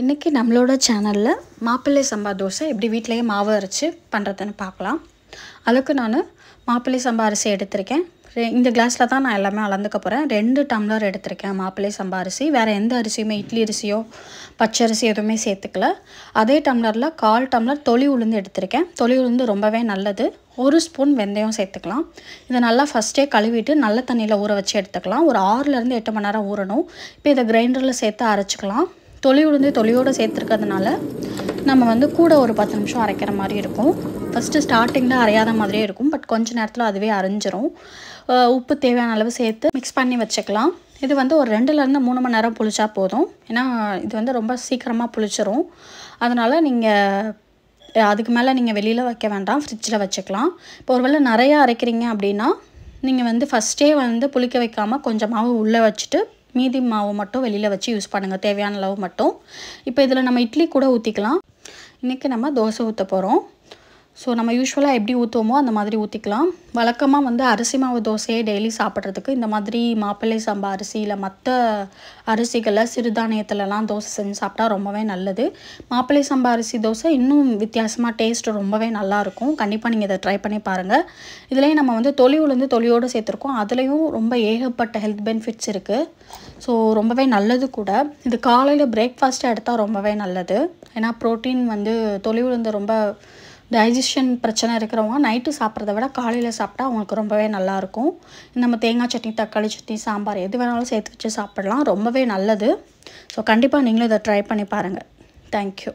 இன்றைக்கி நம்மளோட சேனலில் மாப்பிள்ளை சம்பா தோசை எப்படி வீட்டிலேயே மாவு அரைச்சி பண்ணுறதுன்னு பார்க்கலாம் அதுக்கு நான் மாப்பிள்ளை சம்பா அரிசி எடுத்திருக்கேன் இந்த கிளாஸில் தான் நான் எல்லாமே அளந்துக்க போகிறேன் ரெண்டு டம்ளர் எடுத்திருக்கேன் மாப்பிள்ளை சம்பா அரிசி வேறு எந்த அரிசியுமே இட்லி அரிசியோ பச்சை அரிசி எதுவுமே சேர்த்துக்கல அதே டம்ளரில் கால் டம்ளர் தொளி உளுந்து எடுத்திருக்கேன் தொளி உளுந்து ரொம்பவே நல்லது ஒரு ஸ்பூன் வெந்தயம் சேர்த்துக்கலாம் இதை நல்லா ஃபஸ்ட்டே கழுவிட்டு நல்ல தண்ணியில் ஊற வச்சு எடுத்துக்கலாம் ஒரு ஆறுலேருந்து எட்டு மணி நேரம் ஊறணும் இப்போ இதை கிரைண்டரில் சேர்த்து அரைச்சிக்கலாம் தொளி உளுந்து தொளியோடு சேர்த்துருக்கிறதுனால நம்ம வந்து கூட ஒரு பத்து நிமிஷம் அரைக்கிற மாதிரி இருக்கும் ஃபஸ்ட்டு ஸ்டார்டிங்கில் அரையாத மாதிரியே இருக்கும் பட் கொஞ்சம் நேரத்தில் அதுவே அரைஞ்சிரும் உப்பு தேவையான அளவு சேர்த்து மிக்ஸ் பண்ணி வச்சுக்கலாம் இது வந்து ஒரு ரெண்டுலேருந்து மூணு மணி நேரம் புளிச்சா போதும் ஏன்னா இது வந்து ரொம்ப சீக்கிரமாக புளிச்சிரும் அதனால் நீங்கள் அதுக்கு மேலே நீங்கள் வெளியில் வைக்க வேண்டாம் ஃப்ரிட்ஜில் வச்சுக்கலாம் இப்போ ஒருவேளை நிறையா அரைக்கிறீங்க அப்படின்னா நீங்கள் வந்து ஃபஸ்ட்டே வந்து புளிக்க வைக்காமல் கொஞ்சமாகவும் உள்ளே வச்சுட்டு மீதி மாவு மட்டும் வெளியில் வச்சு யூஸ் பண்ணுங்கள் தேவையான அளவு மட்டும் இப்போ இதில் நம்ம இட்லி கூட ஊற்றிக்கலாம் இன்றைக்கி நம்ம தோசை ஊற்ற போகிறோம் ஸோ நம்ம யூஸ்வலாக எப்படி ஊற்றுவோமோ அந்த மாதிரி ஊற்றிக்கலாம் வழக்கமாக வந்து அரிசி மாவு தோசையை டெய்லி சாப்பிட்றதுக்கு இந்த மாதிரி மாப்பிள்ளை சாம்பா அரிசி இல்லை மற்ற அரிசிகளை சிறுதானியத்துலலாம் தோசை செஞ்சு சாப்பிட்டா ரொம்பவே நல்லது மாப்பிள்ளை சாம்பா அரிசி தோசை இன்னும் வித்தியாசமாக டேஸ்ட் ரொம்பவே நல்லாயிருக்கும் கண்டிப்பாக நீங்கள் இதை ட்ரை பண்ணி பாருங்கள் இதுலேயும் நம்ம வந்து தொலி உளுந்து தொலியோடு சேர்த்துருக்கோம் அதுலேயும் ரொம்ப ஏகப்பட்ட ஹெல்த் பெனிஃபிட்ஸ் இருக்குது ஸோ ரொம்பவே நல்லது கூட இது காலையில் பிரேக்ஃபாஸ்ட்டாக எடுத்தால் ரொம்பவே நல்லது ஏன்னா ப்ரோட்டீன் வந்து தொலி உளுந்து ரொம்ப டைஜஷன் பிரச்சனை இருக்கிறவங்க நைட்டு சாப்பிட்றத விட காலையில் சாப்பிட்டா அவங்களுக்கு ரொம்பவே நல்லாயிருக்கும் நம்ம தேங்காய் சட்னி தக்காளி சட்னி சாம்பார் எது வேணாலும் சேர்த்து வச்சு சாப்பிடலாம் ரொம்பவே நல்லது ஸோ கண்டிப்பாக நீங்களும் இதை ட்ரை பண்ணி பாருங்கள் தேங்க்யூ